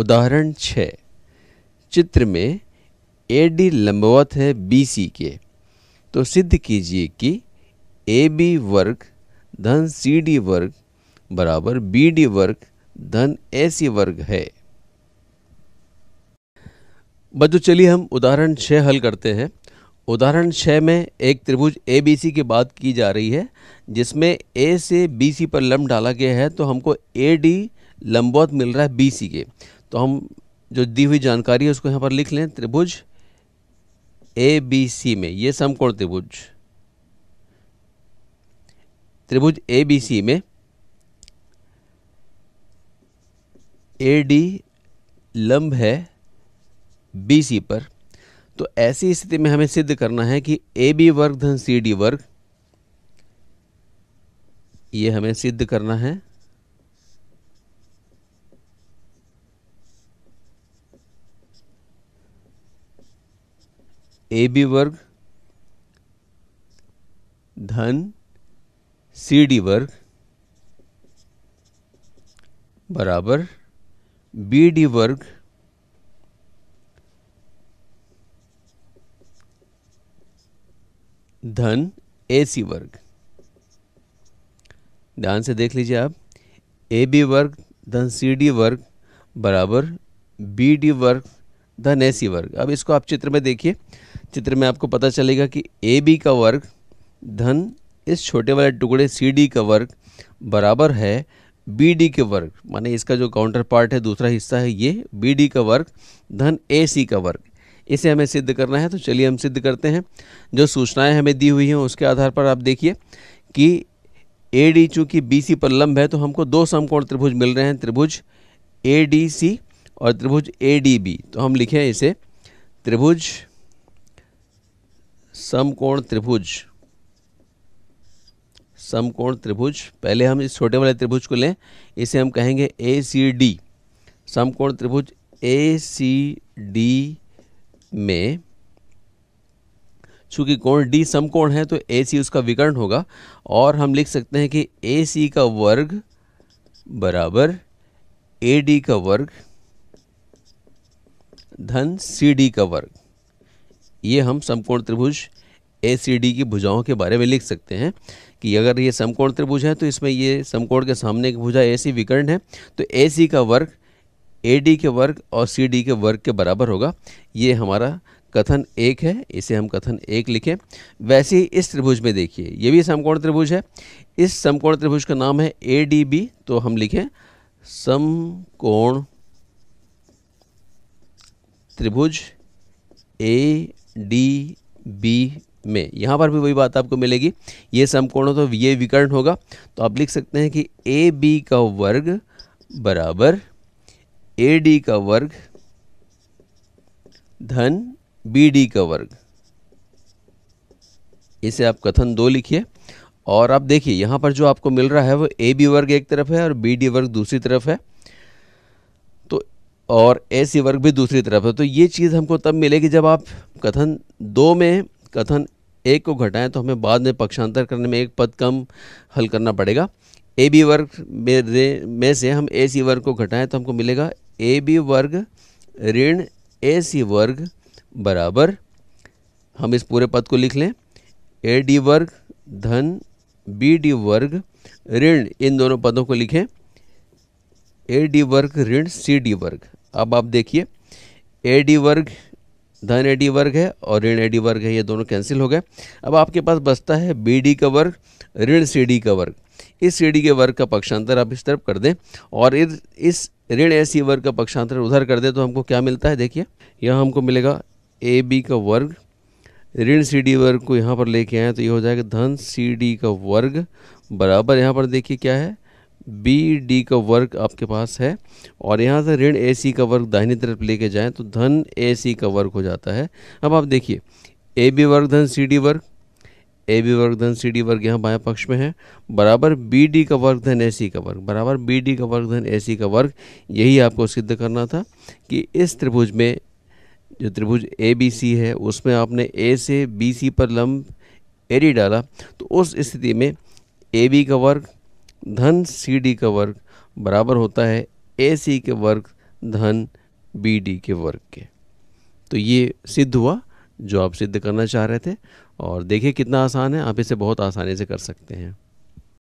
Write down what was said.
उदाहरण छ चित्र में ए डी लंबवत है बी सी के तो सिद्ध कीजिए कि ए बी वर्ग धन सी डी वर्ग बराबर बी डी वर्ग धन ए सी वर्ग है बच्चों चलिए हम उदाहरण छः हल करते हैं उदाहरण छः में एक त्रिभुज ए बी सी की बात की जा रही है जिसमें ए से बी सी पर लम्ब डाला गया है तो हमको ए डी लंबवत मिल रहा है बी सी के तो हम जो दी हुई जानकारी है उसको यहाँ पर लिख लें त्रिभुज ए बी सी में ये समकोण त्रिभुज त्रिभुज ए बी सी में ए डी लंब है बी सी पर तो ऐसी स्थिति में हमें सिद्ध करना है कि ए बी वर्ग धन सी डी वर्ग ये हमें सिद्ध करना है ए बी वर्ग धन सी डी वर्ग बराबर बी डी वर्ग धन ए सी वर्ग ध्यान से देख लीजिए आप ए बी वर्ग धन सी डी वर्ग बराबर बी डी वर्ग धन ए सी वर्ग अब इसको आप चित्र में देखिए चित्र में आपको पता चलेगा कि ए बी का वर्ग धन इस छोटे वाले टुकड़े सी डी का वर्ग बराबर है बी डी के वर्ग माने इसका जो काउंटर पार्ट है दूसरा हिस्सा है ये बी डी का वर्ग धन ए सी का वर्ग इसे हमें सिद्ध करना है तो चलिए हम सिद्ध करते हैं जो सूचनाएं हमें दी हुई हैं उसके आधार पर आप देखिए कि ए डी चूँकि बी सी पर लंब है तो हमको दो समकोण त्रिभुज मिल रहे हैं त्रिभुज ए डी सी और त्रिभुज ए डी बी तो हम लिखें इसे त्रिभुज समकोण त्रिभुज समकोण त्रिभुज पहले हम इस छोटे वाले त्रिभुज को लें इसे हम कहेंगे ए सी डी समकोण त्रिभुज ए सी डी में चूंकि कोण डी समकोण है तो ए सी उसका विकर्ण होगा और हम लिख सकते हैं कि ए सी का वर्ग बराबर ए डी का वर्ग धन सी डी का वर्ग ये हम समकोण त्रिभुज ए सी डी की भुजाओं के बारे में लिख सकते हैं कि अगर ये समकोण त्रिभुज है तो इसमें ये समकोण के सामने की भुजा ए सी विकर्ण है तो ए सी का वर्ग ए डी के वर्ग और सी डी के वर्ग के बराबर होगा ये हमारा कथन एक है इसे हम कथन एक लिखें वैसे ही इस त्रिभुज में देखिए ये भी समकोण त्रिभुज है इस समकोण त्रिभुज का नाम है ए डी बी तो हम लिखें समकोण त्रिभुज ए डी बी में यहाँ पर भी वही बात आपको मिलेगी ये समकोण हो तो ये विकर्ण होगा तो आप लिख सकते हैं कि ए बी का वर्ग बराबर ए डी का वर्ग धन बी डी का वर्ग इसे आप कथन दो लिखिए और आप देखिए यहाँ पर जो आपको मिल रहा है वो ए बी वर्ग एक तरफ है और बी डी वर्ग दूसरी तरफ है और ऐसी वर्ग भी दूसरी तरफ है तो ये चीज़ हमको तब मिलेगी जब आप कथन दो में कथन एक को घटाएं तो हमें बाद में पक्षांतर करने में एक पद कम हल करना पड़ेगा ए बी वर्ग में, में से हम ए सी वर्ग को घटाएं तो हमको मिलेगा ए बी वर्ग ऋण ए सी वर्ग बराबर हम इस पूरे पद को लिख लें ए डी वर्ग धन बी डी वर्ग ऋण इन दोनों पदों को लिखें ए डी वर्ग ऋण सी डी वर्ग अब आप देखिए ए डी वर्ग धन ए डी वर्ग है और ऋण ए डी वर्ग है ये दोनों कैंसिल हो गए अब आपके पास बचता है बी डी का वर्ग ऋण सी डी का वर्ग इस सी डी के वर्ग का पक्षांतर आप इस तरफ कर दें और इस ऋण ए सी वर्ग का पक्षांतर उधर कर दें तो हमको क्या मिलता है देखिए यहाँ हमको मिलेगा ए बी का वर्ग ऋण सी डी वर्ग को यहाँ पर लेके आए तो ये हो जाएगा धन सी डी का वर्ग बराबर यहाँ पर देखिए क्या है बी डी का वर्ग आपके पास है और यहाँ से ऋण ए सी का वर्ग दाहिनी तरफ लेके जाएं तो धन ए सी का वर्ग हो जाता है अब आप देखिए ए बी वर्ग धन सी डी वर्ग ए बी वर्ग धन सी डी वर्ग यहाँ बाएं पक्ष में है बराबर बी डी का वर्ग धन ए सी का वर्ग बराबर बी डी का वर्ग धन ए सी का वर्ग यही आपको सिद्ध करना था कि इस त्रिभुज में जो त्रिभुज ए बी सी है उसमें आपने ए से बी सी पर लंब डी डाला तो उस स्थिति में ए बी का वर्ग धन सी डी का वर्ग बराबर होता है ए सी के वर्ग धन बी डी के वर्ग के तो ये सिद्ध हुआ जो आप सिद्ध करना चाह रहे थे और देखिए कितना आसान है आप इसे बहुत आसानी से कर सकते हैं